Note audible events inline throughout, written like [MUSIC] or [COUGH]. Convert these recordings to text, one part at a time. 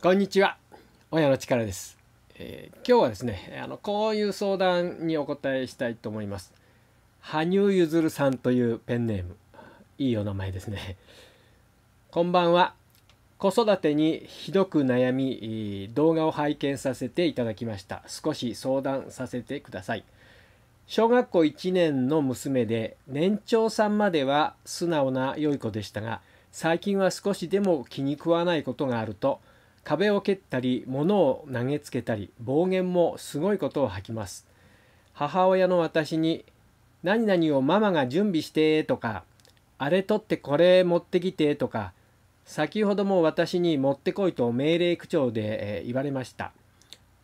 こんにちは親の力です、えー、今日はですねあのこういう相談にお答えしたいと思います羽生結弦さんというペンネームいいお名前ですねこんばんは子育てにひどく悩み動画を拝見させていただきました少し相談させてください小学校1年の娘で年長さんまでは素直な良い子でしたが最近は少しでも気に食わないことがあると壁を蹴ったり物を投げつけたり暴言もすごいことを吐きます母親の私に「何々をママが準備して」とか「あれ取ってこれ持ってきて」とか先ほども私に「持ってこい」と命令口調でえ言われました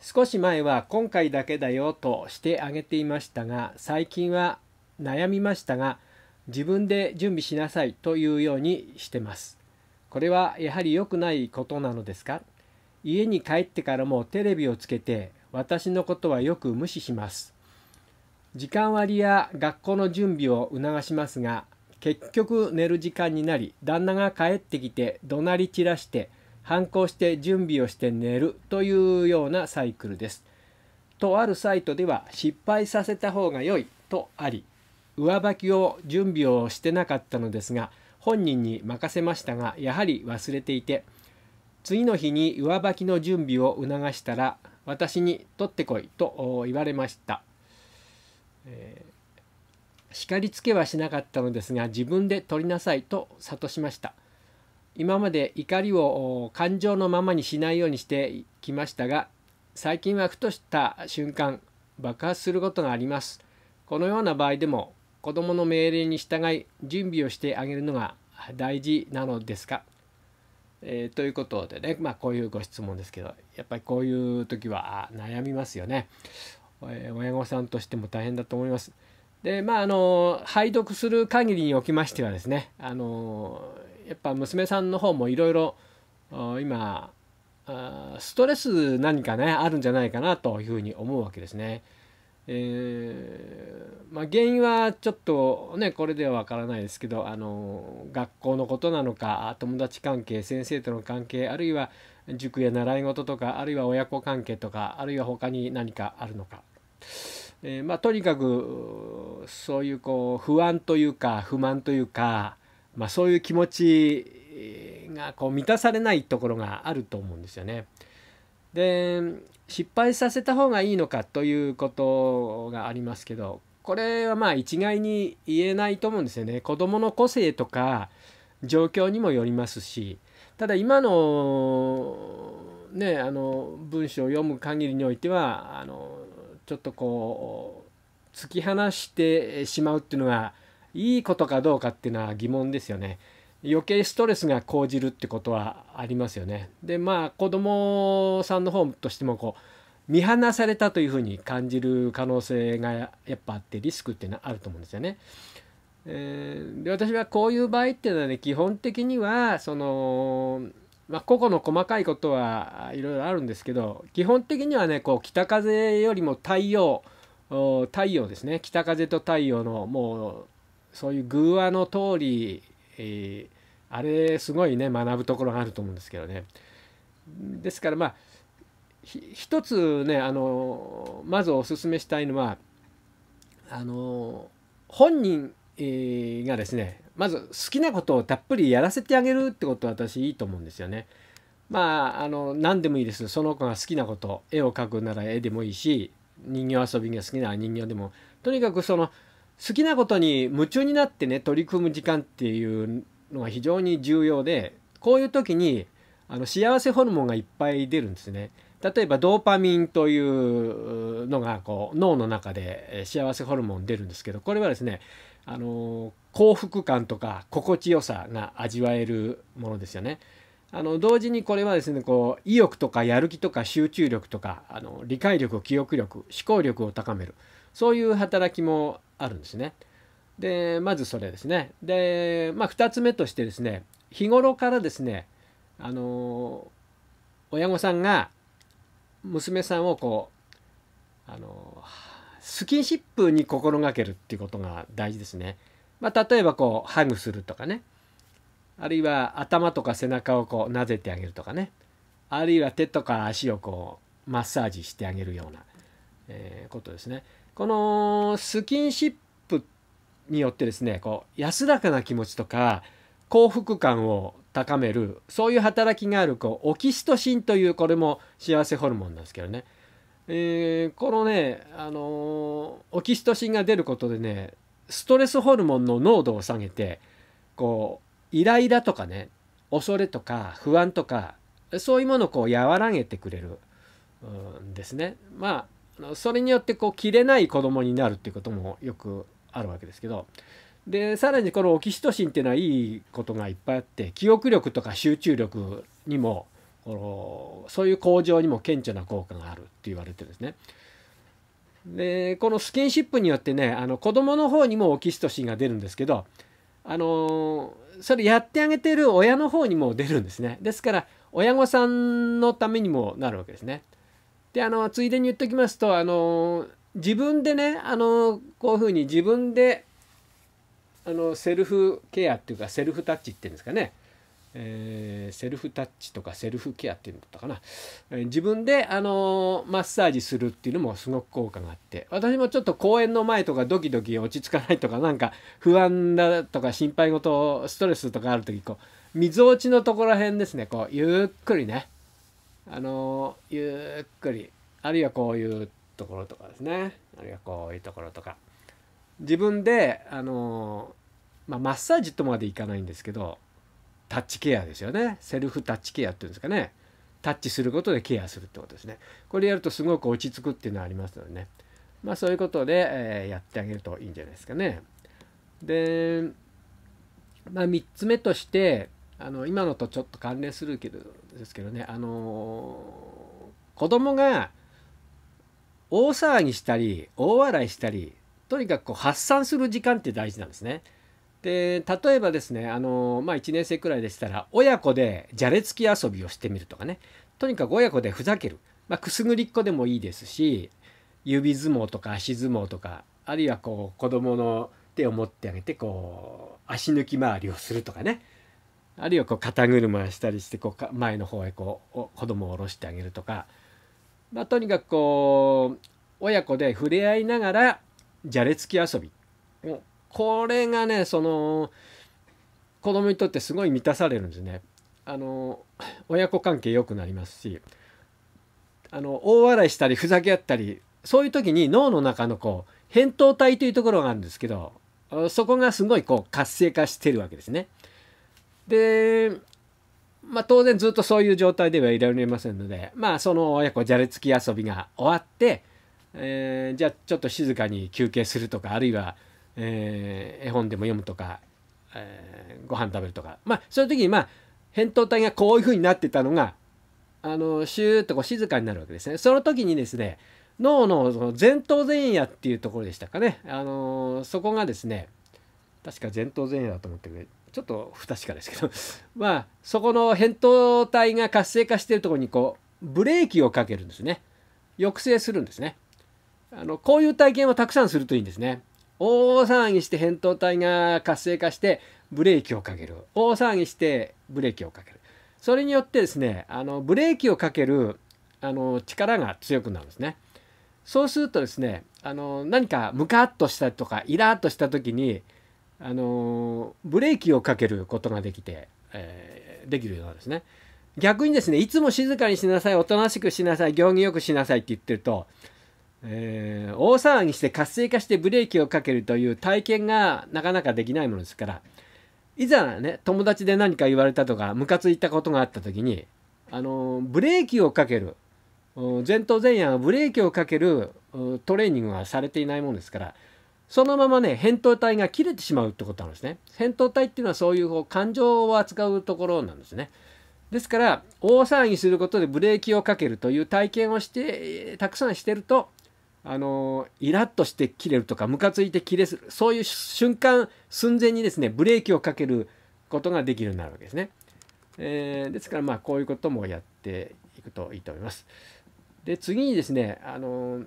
少し前は「今回だけだよ」としてあげていましたが最近は悩みましたが自分で準備しなさいというようにしてますこれはやはり良くないことなのですか家に帰ってからもテレビをつけて私のことはよく無視します。時間割や学校の準備を促しますが結局寝る時間になり旦那が帰ってきて怒鳴り散らして反抗して準備をして寝るというようなサイクルです。とあるサイトでは失敗させた方が良いとあり上履きを準備をしてなかったのですが本人に任せましたがやはり忘れていて次の日に上履きの準備を促したら私に取ってこいと言われました、えー、叱りつけはしなかったのですが自分で取りなさいと諭しました今まで怒りを感情のままにしないようにしてきましたが最近はふとした瞬間爆発することがありますこのような場合でも子供の命令に従い準備をしてあげるのが大事なのですか、えー、ということでね、まあ、こういうご質問ですけどやっぱりこういう時は悩みますよね、えー、親御さんとしても大変だと思います。でまああの拝読する限りにおきましてはですねあのやっぱ娘さんの方もいろいろ今ストレス何かねあるんじゃないかなというふうに思うわけですね。えー、まあ、原因はちょっとねこれではわからないですけどあの学校のことなのか友達関係先生との関係あるいは塾や習い事とかあるいは親子関係とかあるいは他に何かあるのか、えー、まあ、とにかくそういうこう不安というか不満というか、まあ、そういう気持ちがこう満たされないところがあると思うんですよね。で失敗させた方がいいのかということがありますけどこれはまあ一概に言えないと思うんですよね。子どもの個性とか状況にもよりますしただ今のねあの文章を読む限りにおいてはあのちょっとこう突き放してしまうっていうのがいいことかどうかっていうのは疑問ですよね。余計ストレスが高じるってことはありますよね。でまあ子供さんの方としてもこう見放されたというふうに感じる可能性がやっぱあってリスクっていうのはあると思うんですよね。えー、で私はこういう場合っていうのはね基本的にはその、まあ、個々の細かいことはいろいろあるんですけど基本的にはねこう北風よりも太陽太陽ですね北風と太陽のもうそういう偶話の通りえー、あれすごいね学ぶところがあると思うんですけどねですからまあ一つねあのまずおすすめしたいのはあの本人、えー、がですねまず好きなことをたっぷりやらせてあげるってことは私いいと思うんですよね。まあ、あの何でもいいですその子が好きなこと絵を描くなら絵でもいいし人形遊びが好きなら人形でもとにかくその好きなことに夢中になってね取り組む時間っていうのが非常に重要でこういう時にあの幸せホルモンがいっぱい出るんですね。例えばドーパミンというのがこう脳の中で幸せホルモン出るんですけどこれはですねあの幸福感とか心地よさが味わえるものですよね。あの同時にこれはですねこう意欲とかやる気とか集中力とかあの理解力記憶力思考力を高めるそういう働きもあるんですね。でまずそれですね。で、まあ、2つ目としてですね日頃からですねあの親御さんが娘さんをこうあのスキンシップに心がけるっていうことが大事ですね。まあ、例えばこうハグするとかねあるいは頭とか背中をこうなでてあげるとかねあるいは手とか足をこうマッサージしてあげるような、えー、ことですね。このスキンシップによってですねこう安らかな気持ちとか幸福感を高めるそういう働きがあるこうオキシトシンというこれも幸せホルモンなんですけどね、えー、このね、あのー、オキシトシンが出ることでねストレスホルモンの濃度を下げてこうイライラとかね恐れとか不安とかそういうものをこう和らげてくれるんですね。まあそれによってこう切れない子供になるっていうこともよくあるわけですけどでさらにこのオキシトシンっていうのはいいことがいっぱいあって記憶力とか集中力にもこのそういう向上にも顕著な効果があるって言われてですね。でこのスキンシップによってねあの子供の方にもオキシトシンが出るんですけどあのそれやってあげてる親の方にも出るんですね。ですから親御さんのためにもなるわけですね。であのついでに言っときますとあの自分でねあのこういうふうに自分であのセルフケアっていうかセルフタッチっていうんですかね、えー、セルフタッチとかセルフケアっていうんだったかな、えー、自分であのマッサージするっていうのもすごく効果があって私もちょっと公園の前とかドキドキ落ち着かないとかなんか不安だとか心配事ストレスとかある時こうみぞおちのところら辺ですねこうゆっくりねあのゆっくりあるいはこういうところとかですねあるいはこういうところとか自分であの、まあ、マッサージとまでいかないんですけどタッチケアですよねセルフタッチケアっていうんですかねタッチすることでケアするってことですねこれやるとすごく落ち着くっていうのはありますのでねまあそういうことで、えー、やってあげるといいんじゃないですかねで、まあ、3つ目としてあの今のとちょっと関連するけどですけどねあのー、子供が大騒ぎしたり大笑いしたりとにかくこう発散する時間って大事なんですね。で例えばですねあのー、まあ、1年生くらいでしたら親子でじゃれつき遊びをしてみるとかねとにかく親子でふざける、まあ、くすぐりっこでもいいですし指相撲とか足相撲とかあるいはこう子供の手を持ってあげてこう足抜き回りをするとかねあるいはこう肩車したりしてこう前の方へこう子供を下ろしてあげるとか、まあ、とにかくこう親子で触れ合いながらじゃれつき遊びこれがねその子供にとってすごい満たされるんですね。あの親子関係良くなりますしあの大笑いしたりふざけ合ったりそういう時に脳の中のこう扁桃体というところがあるんですけどそこがすごいこう活性化してるわけですね。で、まあ、当然ずっとそういう状態ではいられませんので、まあ、その親子じゃれつき遊びが終わって、えー、じゃあちょっと静かに休憩するとかあるいは、えー、絵本でも読むとか、えー、ご飯食べるとか、まあ、そういう時に、まあ、扁桃体がこういうふうになってたのがあのシューッとこう静かになるわけですね。その時にですね脳のその前頭前野っていうところでしたかね、あのそこがですね確か前頭前野だと思ってくれちょっと不確かですけど [LAUGHS] まあそこの扁桃体が活性化しているところにこうブレーキをかけるんですね抑制するんですねあのこういう体験をたくさんするといいんですね大騒ぎして扁桃体が活性化してブレーキをかける大騒ぎしてブレーキをかけるそれによってですねあのブレーキをかけるあの力が強くなるんですねそうするとですねあの何かムカッとしたとかイラッとした時にあのブレーキをかけることができて、えー、できるようなんですね。逆にですねいつも静かにしなさいおとなしくしなさい行儀よくしなさいって言ってると、えー、大騒ぎして活性化してブレーキをかけるという体験がなかなかできないものですからいざね友達で何か言われたとかムカついたことがあった時にあのブレーキをかける前頭前野がブレーキをかけるトレーニングはされていないものですからそのままね扁桃体が切れてしまうってことなんですね扁桃体っていうのはそういう感情を扱うところなんですねですから大騒ぎすることでブレーキをかけるという体験をしてたくさんしてるとあのイラッとして切れるとかムカついて切れするそういう瞬間寸前にですねブレーキをかけることができるようになるわけですね、えー、ですからまあこういうこともやっていくといいと思いますで次にですねあの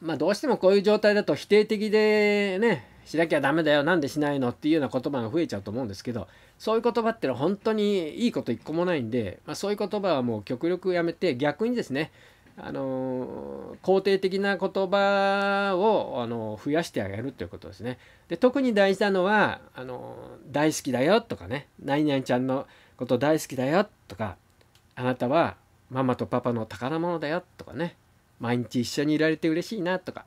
まあ、どうしてもこういう状態だと否定的でねしなきゃダメだよなんでしないのっていうような言葉が増えちゃうと思うんですけどそういう言葉ってのは本当にいいこと一個もないんで、まあ、そういう言葉はもう極力やめて逆にですねあの肯定的な言葉を、あの増やしてあげるということですね。で特に大事なのはあの大好きだよ」とかね「何々ちゃんのこと大好きだよ」とか「あなたはママとパパの宝物だよ」とかね毎日一緒にいられて嬉しいなとか、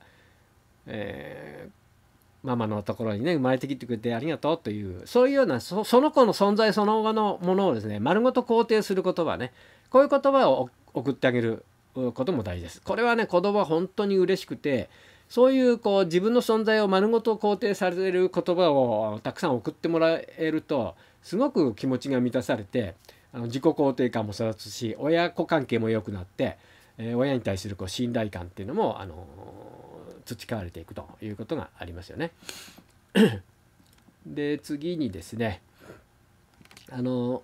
えー、ママのところにね生まれてきてくれてありがとうというそういうようなその子の存在その後のものをですね丸ごと肯定する言葉ねこういう言葉を送ってあげることも大事です。これはね子供は本当に嬉しくてそういうこう自分の存在を丸ごと肯定される言葉をたくさん送ってもらえるとすごく気持ちが満たされてあの自己肯定感も育つし親子関係も良くなってえ親に対するこう信頼感っていうのも、あの培われていくということがありますよね。で次にですねあの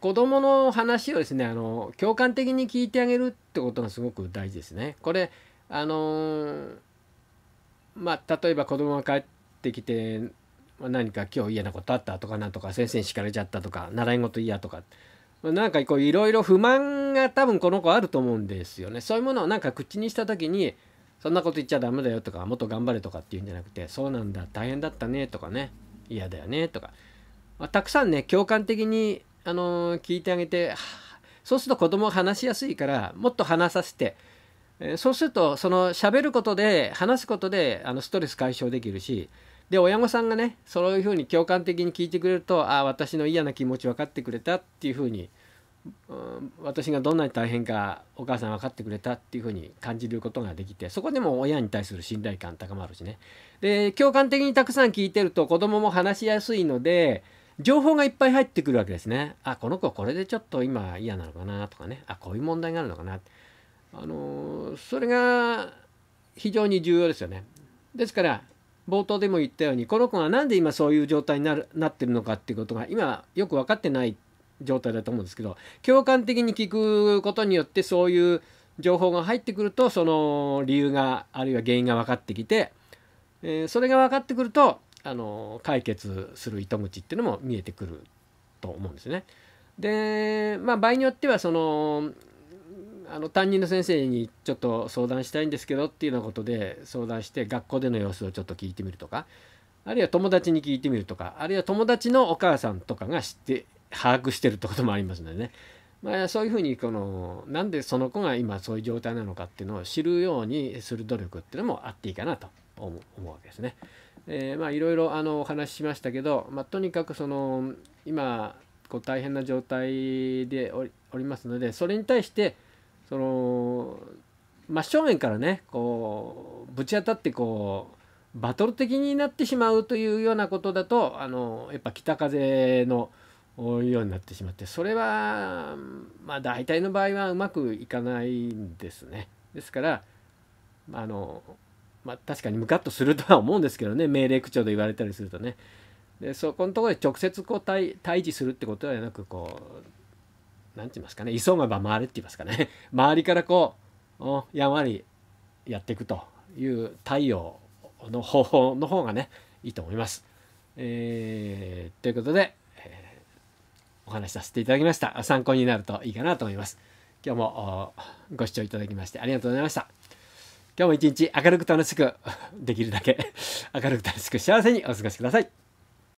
子どもの話をですねあの共感的に聞いてあげるってことがすごく大事ですね。これあのまあ例えば子どもが帰ってきて何か今日嫌なことあったとかなんとか先生に叱られちゃったとか習い事嫌とかなんかこういろいろ不満が多分この子あると思うんですよねそういうものをなんか口にした時にそんなこと言っちゃダメだよとかもっと頑張れとかっていうんじゃなくてそうなんだ大変だったねとかね嫌だよねとか、まあ、たくさんね共感的に、あのー、聞いてあげてそうすると子供話しやすいからもっと話させて、えー、そうするとその喋ることで話すことであのストレス解消できるしで親御さんがねそういうふうに共感的に聞いてくれるとああ私の嫌な気持ち分かってくれたっていうふうに私がどんなに大変かお母さん分かってくれたっていうふうに感じることができてそこでも親に対する信頼感高まるしねで共感的にたくさん聞いてると子供も話しやすいので情報がいっぱい入ってくるわけですねあこの子これでちょっと今嫌なのかなとかねあこういう問題があるのかなあのそれが非常に重要ですよねですから冒頭でも言ったようにこの子が何で今そういう状態になるなってるのかっていうことが今よく分かってないって状態だと思うんですけど共感的に聞くことによってそういう情報が入ってくるとその理由があるいは原因が分かってきて、えー、それが分かってくるとあの解決する糸口っていうのも見えてくると思うんですね。でまあ場合によってはそのあの担任の先生にちょっと相談したいんですけどっていうようなことで相談して学校での様子をちょっと聞いてみるとかあるいは友達に聞いてみるとかあるいは友達のお母さんとかが知って把握してるってこともありますのでね、まあ、そういうふうにこのなんでその子が今そういう状態なのかっていうのを知るようにする努力っていうのもあっていいかなと思うわけですね。えまあいろいろあのお話ししましたけど、まあ、とにかくその今こう大変な状態でおりますのでそれに対してその真正面からねこうぶち当たってこうバトル的になってしまうというようなことだとあのやっぱ北風の。うようになってしまってそれはまあ大体の場合はうまくいかないんですね。ですからあの、まあ、確かにムカッとするとは思うんですけどね命令口調で言われたりするとね。でそこのところで直接こう対対峙するってことではなくこう何て言いますかね急がば回れって言いますかね [LAUGHS] 周りからこうやんわりやっていくという対応の方法の方がねいいと思います。えー、ということでお話しさせていただきました参考になるといいかなと思います今日もご視聴いただきましてありがとうございました今日も一日明るく楽しく [LAUGHS] できるだけ明るく楽しく幸せにお過ごしください